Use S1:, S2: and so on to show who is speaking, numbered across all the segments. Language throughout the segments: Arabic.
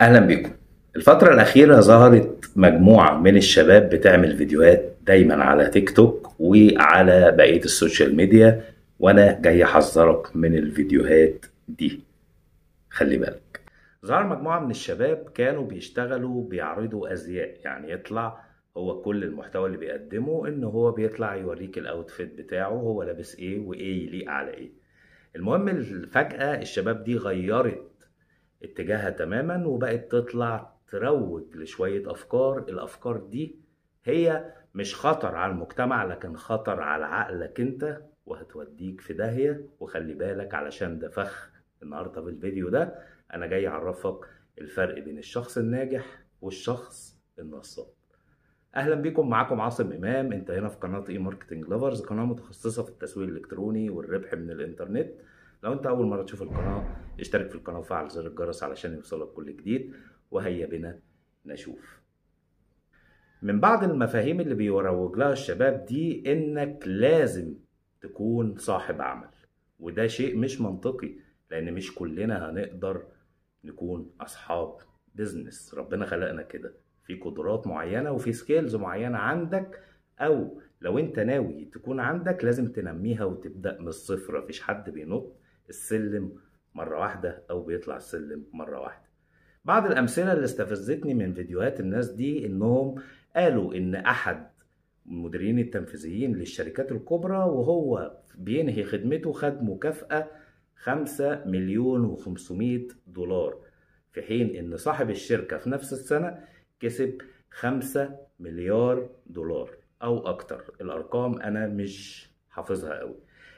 S1: اهلا بيكم الفترة الأخيرة ظهرت مجموعة من الشباب بتعمل فيديوهات دايما على تيك توك وعلى بقية السوشيال ميديا وأنا جاي أحذرك من الفيديوهات دي خلي بالك ظهر مجموعة من الشباب كانوا بيشتغلوا بيعرضوا أزياء يعني يطلع هو كل المحتوى اللي بيقدمه إن هو بيطلع يوريك الأوتفيت بتاعه هو لابس إيه وإيه يليق على إيه المهم الفجأة الشباب دي غيرت اتجاهها تماما وبقت تطلع تروج لشوية أفكار الأفكار دي هي مش خطر على المجتمع لكن خطر على عقلك انت وهتوديك في داهية وخلي بالك علشان ده فخ النهاردة بالفيديو ده أنا جاي أعرفك الفرق بين الشخص الناجح والشخص النصاب اهلا بيكم معاكم عاصم امام انت هنا في قناه اي ماركتنج لافرز قناه متخصصه في التسويق الالكتروني والربح من الانترنت لو انت اول مره تشوف القناه اشترك في القناه وفعل زر الجرس علشان يوصلك كل جديد وهيا بنا نشوف من بعض المفاهيم اللي بيروج لها الشباب دي انك لازم تكون صاحب عمل وده شيء مش منطقي لان مش كلنا هنقدر نكون اصحاب بيزنس ربنا خلقنا كده في قدرات معينه وفي سكيلز معينه عندك او لو انت ناوي تكون عندك لازم تنميها وتبدا من الصفر مفيش حد بينط السلم مرة واحدة أو بيطلع السلم مرة واحدة بعض الأمثلة اللي استفزتني من فيديوهات الناس دي إنهم قالوا إن أحد المديرين التنفيذيين للشركات الكبرى وهو بينهي خدمته خد مكافأة 5 مليون و500 دولار في حين إن صاحب الشركة في نفس السنة كسب 5 مليار دولار أو أكتر الأرقام أنا مش حافظها قوي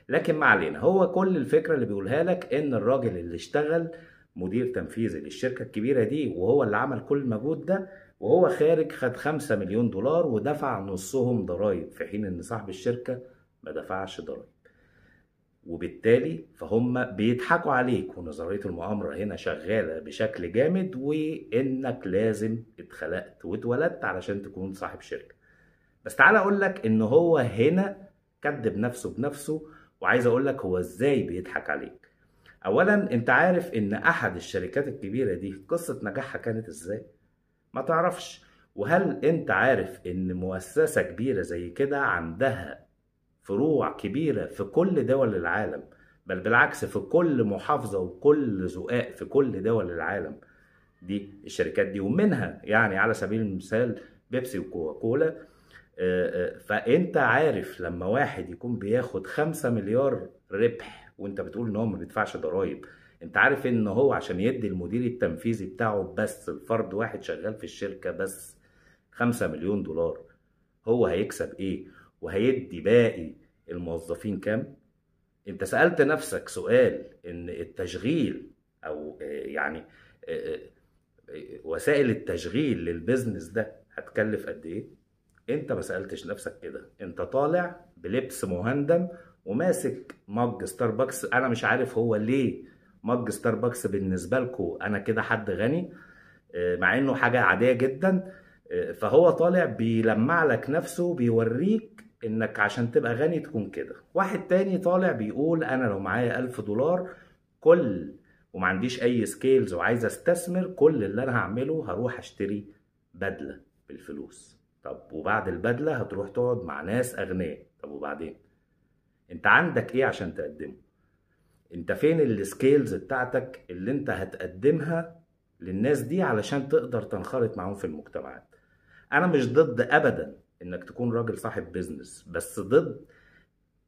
S1: لكن ما علينا هو كل الفكره اللي بيقولها لك ان الراجل اللي اشتغل مدير تنفيذي للشركه الكبيره دي وهو اللي عمل كل المجهود ده وهو خارج خد 5 مليون دولار ودفع نصهم ضرائب في حين ان صاحب الشركه ما دفعش ضرائب وبالتالي فهم بيضحكوا عليك ونظريه المؤامره هنا شغاله بشكل جامد وانك لازم اتخلقت واتولدت علشان تكون صاحب شركه بس تعالى اقول لك ان هو هنا كذب نفسه بنفسه وعايز اقول لك هو ازاي بيضحك عليك اولا انت عارف ان احد الشركات الكبيره دي قصه نجاحها كانت ازاي ما تعرفش وهل انت عارف ان مؤسسه كبيره زي كده عندها فروع كبيره في كل دول العالم بل بالعكس في كل محافظه وكل زقاق في كل دول العالم دي الشركات دي ومنها يعني على سبيل المثال بيبسي وكوكاكولا فانت عارف لما واحد يكون بياخد 5 مليار ربح وانت بتقول ان هو ما بيدفعش ضرائب انت عارف ان هو عشان يدي المدير التنفيذي بتاعه بس الفرد واحد شغال في الشركه بس 5 مليون دولار هو هيكسب ايه وهيدي باقي الموظفين كام انت سالت نفسك سؤال ان التشغيل او آه، يعني آه، آه، وسائل التشغيل للبزنس ده هتكلف قد ايه انت ما سالتش نفسك كده انت طالع بلبس مهندم وماسك مج ستاربكس انا مش عارف هو ليه مج ستاربكس بالنسبه لكم انا كده حد غني آه، مع انه حاجه عاديه جدا آه، فهو طالع بيلمع لك نفسه بيوريك انك عشان تبقى غني تكون كده واحد تاني طالع بيقول انا لو معايا ألف دولار كل وما عنديش اي سكيلز وعايز استثمر كل اللي انا هعمله هروح اشتري بدله بالفلوس طب وبعد البدله هتروح تقعد مع ناس اغنياء طب وبعدين انت عندك ايه عشان تقدمه انت فين السكيلز بتاعتك اللي انت هتقدمها للناس دي علشان تقدر تنخرط معاهم في المجتمعات انا مش ضد ابدا انك تكون راجل صاحب بيزنس بس ضد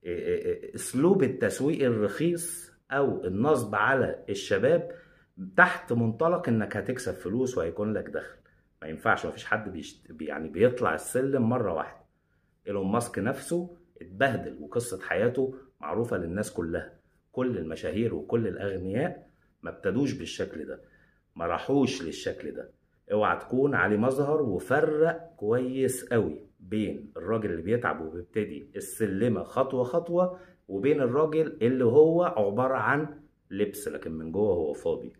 S1: آه، آه، آه، اسلوب التسويق الرخيص او النصب على الشباب تحت منطلق انك هتكسب فلوس وهيكون لك دخل ما ينفعش مفيش حد بيشت... يعني بيطلع السلم مره واحده ايلون ماسك نفسه اتبهدل وقصه حياته معروفه للناس كلها كل المشاهير وكل الاغنياء ما ابتدوش بالشكل ده ما راحوش للشكل ده اوعى تكون علي مظهر وفرق كويس قوي بين الراجل اللي بيتعب وبيبتدي السلمه خطوه خطوه وبين الراجل اللي هو عباره عن لبس لكن من جوه هو فاضي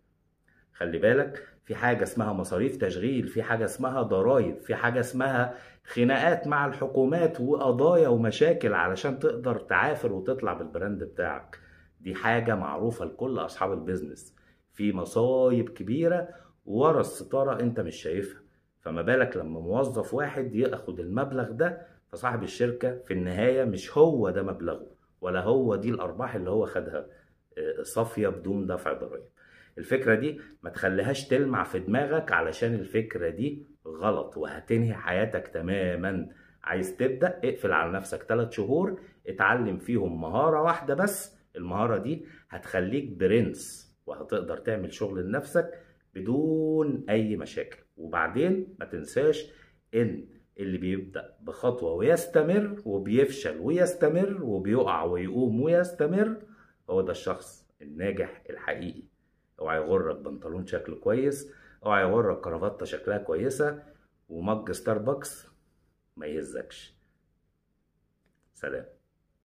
S1: خلي بالك في حاجه اسمها مصاريف تشغيل في حاجه اسمها ضرائب في حاجه اسمها خناقات مع الحكومات وقضايا ومشاكل علشان تقدر تعافر وتطلع بالبراند بتاعك دي حاجه معروفه لكل اصحاب البيزنس في مصايب كبيره ورا الستاره انت مش شايفها فما بالك لما موظف واحد ياخد المبلغ ده فصاحب الشركه في النهايه مش هو ده مبلغه ولا هو دي الارباح اللي هو خدها آه، صافيه بدون دفع ضرائب الفكرة دي ما تخليهاش تلمع في دماغك علشان الفكرة دي غلط وهتنهي حياتك تماما عايز تبدأ اقفل على نفسك ثلاث شهور اتعلم فيهم مهارة واحدة بس المهارة دي هتخليك برنس وهتقدر تعمل شغل لنفسك بدون أي مشاكل وبعدين ما تنساش إن اللي بيبدأ بخطوة ويستمر وبيفشل ويستمر وبيقع ويقوم ويستمر هو ده الشخص الناجح الحقيقي اوعى يغرك بنطلون شكله كويس اوعى يغرك كرافته شكلها كويسه ومج ستاربكس ما يهزكش سلام